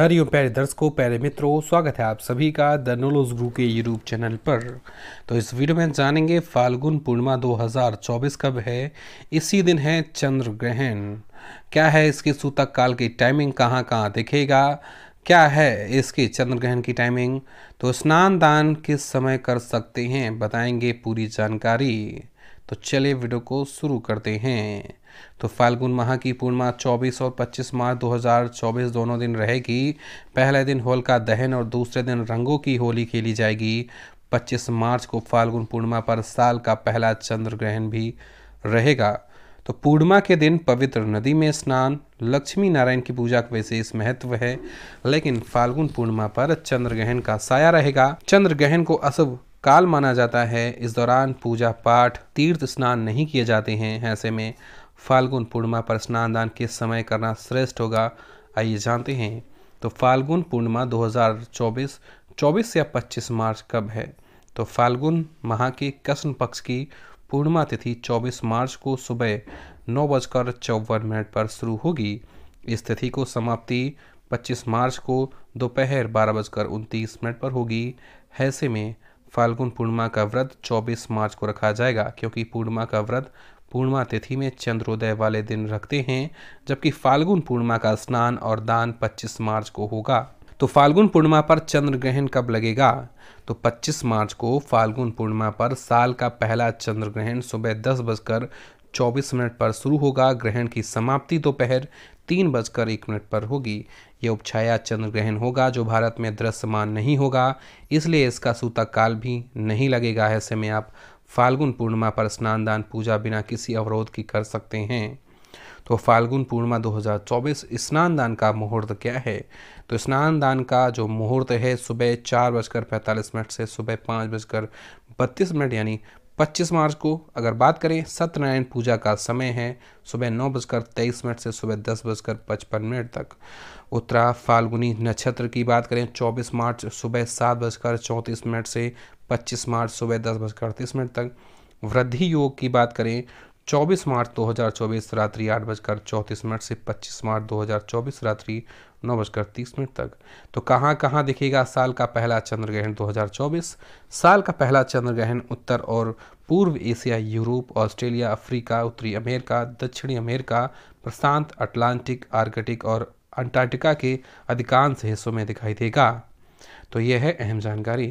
हरिओम प्यारे दर्शकों प्यारे मित्रों स्वागत है आप सभी का द नोलोज गुरु के यूट्यूब चैनल पर तो इस वीडियो में जानेंगे फाल्गुन पूर्णिमा 2024 कब है इसी दिन है चंद्र ग्रहण क्या है इसके सूतक काल की टाइमिंग कहाँ कहाँ दिखेगा क्या है इसकी चंद्र ग्रहण की टाइमिंग तो स्नान दान किस समय कर सकते हैं बताएंगे पूरी जानकारी तो चलिए वीडियो को शुरू करते हैं तो फाल्गुन माह की पूर्णिमा 24 और 25 मार्च 2024 दोनों दिन रहेगी पहले दिन होलिका दहन और दूसरे दिन रंगों की होली खेली जाएगी 25 मार्च को फाल्गुन पूर्णिमा पर साल का पहला चंद्र ग्रहण भी रहेगा तो पूर्णिमा के दिन पवित्र नदी में स्नान लक्ष्मी नारायण की पूजा का विशेष महत्व है लेकिन फाल्गुन पूर्णिमा पर चंद्र ग्रहण का साया रहेगा चंद्र ग्रहण को अशुभ काल माना जाता है इस दौरान पूजा पाठ तीर्थ स्नान नहीं किए जाते हैं ऐसे में फाल्गुन पूर्णिमा पर स्नान दान किस समय करना श्रेष्ठ होगा आइए जानते हैं तो फाल्गुन पूर्णिमा 2024 24 या 25 मार्च कब है तो फाल्गुन माह के कृष्ण पक्ष की पूर्णिमा तिथि 24 मार्च को सुबह नौ बजकर चौवन मिनट पर शुरू होगी इस तिथि को समाप्ति 25 मार्च को दोपहर बारह बजकर उनतीस मिनट पर होगी ऐसे में फाल्गुन पूर्णिमा का व्रत 24 मार्च को रखा जाएगा क्योंकि पूर्णिमा का व्रत पूर्णिमा तिथि में चंद्रोदय वाले दिन रखते हैं जबकि फाल्गुन पूर्णिमा का स्नान और दान 25 मार्च को होगा तो फाल्गुन पूर्णिमा पर चंद्र ग्रहण कब लगेगा तो 25 मार्च को फाल्गुन पूर्णिमा पर साल का पहला चंद्र ग्रहण सुबह दस बजकर चौबीस मिनट पर शुरू होगा ग्रहण की समाप्ति दोपहर तीन बजकर एक मिनट पर होगी ये उपछाया चंद्र ग्रहण होगा जो भारत में दृश्यमान नहीं होगा इसलिए इसका सूतक काल भी नहीं लगेगा ऐसे में आप फाल्गुन पूर्णिमा पर स्नान दान पूजा बिना किसी अवरोध की कर सकते हैं तो फाल्गुन पूर्णिमा 2024 स्नान दान का मुहूर्त क्या है तो स्नान दान का जो मुहूर्त है सुबह चार बजकर पैंतालीस मिनट से सुबह पाँच बजकर बत्तीस मिनट यानी 25 मार्च को अगर बात करें सत्यनारायण पूजा का समय है सुबह नौ बजकर तेईस मिनट से सुबह दस बजकर पचपन मिनट तक उत्तरा फाल्गुनी नक्षत्र की बात करें 24 मार्च सुबह सात बजकर चौंतीस मिनट से 25 मार्च सुबह दस बजकर अड़तीस मिनट तक वृद्धि योग की बात करें 24 मार्च 2024 रात्रि आठ बजकर चौंतीस मिनट से 25 मार्च 2024 रात्रि नौ बजकर तीस मिनट तक तो कहाँ कहाँ दिखेगा साल का पहला चंद्र ग्रहण 2024 साल का पहला चंद्र ग्रहण उत्तर और पूर्व एशिया यूरोप ऑस्ट्रेलिया अफ्रीका उत्तरी अमेरिका दक्षिणी अमेरिका प्रशांत अटलांटिक आर्कटिक और अंटार्कटिका के अधिकांश हिस्सों में दिखाई देगा तो यह है अहम जानकारी